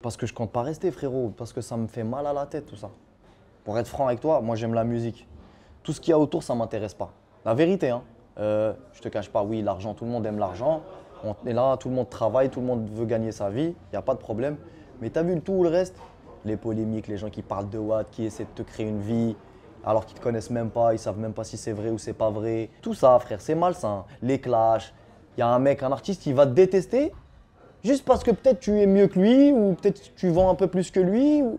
Parce que je compte pas rester, frérot, parce que ça me fait mal à la tête, tout ça. Pour être franc avec toi, moi j'aime la musique. Tout ce qu'il y a autour, ça m'intéresse pas. La vérité, hein. Euh, je te cache pas, oui, l'argent, tout le monde aime l'argent. On est là, tout le monde travaille, tout le monde veut gagner sa vie, il n'y a pas de problème. Mais tu as vu le tout le reste Les polémiques, les gens qui parlent de Watt, qui essaient de te créer une vie, alors qu'ils ne te connaissent même pas, ils savent même pas si c'est vrai ou c'est pas vrai. Tout ça, frère, c'est malsain. Les clashs. Il y a un mec, un artiste, il va te détester, Juste parce que peut-être tu es mieux que lui, ou peut-être tu vends un peu plus que lui. Ou...